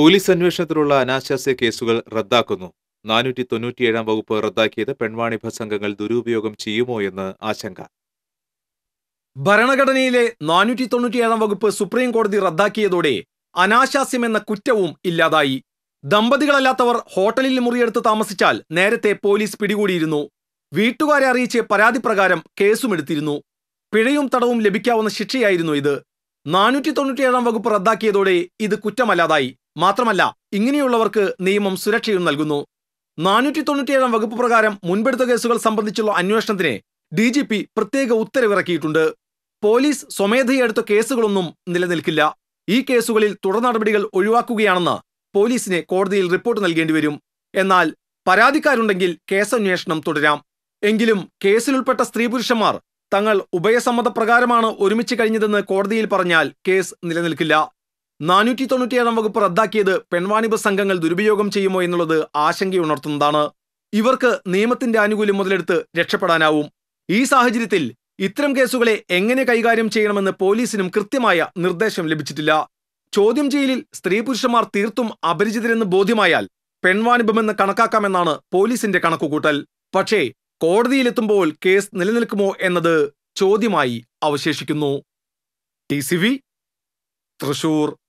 police അന്വേഷണത്തിലുള്ള അനാശാസ്യ കേസുകൾ റദ്ദാക്കുന്നു നാനൂറ്റി തൊണ്ണൂറ്റിയേഴാം വകുപ്പ് റദ്ദാക്കിയത് പെൺവാണിഭ സംഘങ്ങൾ ദുരുപയോഗം ചെയ്യുമോ എന്ന് ആശങ്ക ഭരണഘടനയിലെ നാനൂറ്റി തൊണ്ണൂറ്റിയേഴാം വകുപ്പ് സുപ്രീം കോടതി റദ്ദാക്കിയതോടെ അനാശാസ്യം എന്ന കുറ്റവും ഇല്ലാതായി ദമ്പതികളല്ലാത്തവർ ഹോട്ടലിൽ മുറിയെടുത്ത് താമസിച്ചാൽ നേരത്തെ പോലീസ് പിടികൂടിയിരുന്നു വീട്ടുകാരെ അറിയിച്ച് പരാതി പ്രകാരം കേസുമെടുത്തിരുന്നു പിഴയും തടവും ലഭിക്കാവുന്ന ശിക്ഷയായിരുന്നു ഇത് നാനൂറ്റി തൊണ്ണൂറ്റിയേഴാം വകുപ്പ് റദ്ദാക്കിയതോടെ ഇത് കുറ്റമല്ലാതായി മാത്രമല്ല ഇങ്ങനെയുള്ളവർക്ക് നിയമം സുരക്ഷയും നൽകുന്നു നാനൂറ്റി തൊണ്ണൂറ്റിയേഴാം വകുപ്പ് പ്രകാരം മുൻപെടുത്ത കേസുകൾ സംബന്ധിച്ചുള്ള അന്വേഷണത്തിന് ഡി ജി പി പ്രത്യേക ഉത്തരവിറക്കിയിട്ടുണ്ട് പോലീസ് സ്വമേധയെടുത്ത കേസുകളൊന്നും നിലനിൽക്കില്ല ഈ കേസുകളിൽ തുടർ നടപടികൾ ഒഴിവാക്കുകയാണെന്ന് പോലീസിന് കോടതിയിൽ റിപ്പോർട്ട് നൽകേണ്ടി വരും എന്നാൽ പരാതിക്കാരുണ്ടെങ്കിൽ കേസന്വേഷണം തുടരാം എങ്കിലും കേസിലുൾപ്പെട്ട സ്ത്രീ പുരുഷന്മാർ തങ്ങൾ ഉഭയസമ്മതപ്രകാരമാണ് ഒരുമിച്ച് കഴിഞ്ഞതെന്ന് കോടതിയിൽ പറഞ്ഞാൽ കേസ് നിലനിൽക്കില്ല നാനൂറ്റി തൊണ്ണൂറ്റിയേഴാം വകുപ്പ് റദ്ദാക്കിയത് പെൺവാണിപ സംഘങ്ങൾ ദുരുപയോഗം ചെയ്യുമോ എന്നുള്ളത് ആശങ്കയുണർത്തുന്നതാണ് ഇവർക്ക് നിയമത്തിന്റെ ആനുകൂല്യം മുതലെടുത്ത് രക്ഷപ്പെടാനാവും ഈ സാഹചര്യത്തിൽ ഇത്തരം കേസുകളെ എങ്ങനെ കൈകാര്യം ചെയ്യണമെന്ന് പോലീസിനും കൃത്യമായ നിർദ്ദേശം ലഭിച്ചിട്ടില്ല ചോദ്യം ചെയ്യലിൽ സ്ത്രീ പുരുഷന്മാർ തീർത്തും അപരിചിതരെന്ന് ബോധ്യമായാൽ പെൺവാണിപമെന്ന് കണക്കാക്കാമെന്നാണ് പോലീസിന്റെ കണക്കുകൂട്ടൽ പക്ഷേ കോടതിയിലെത്തുമ്പോൾ കേസ് നിലനിൽക്കുമോ എന്നത് ചോദ്യമായി അവശേഷിക്കുന്നു ടി തൃശൂർ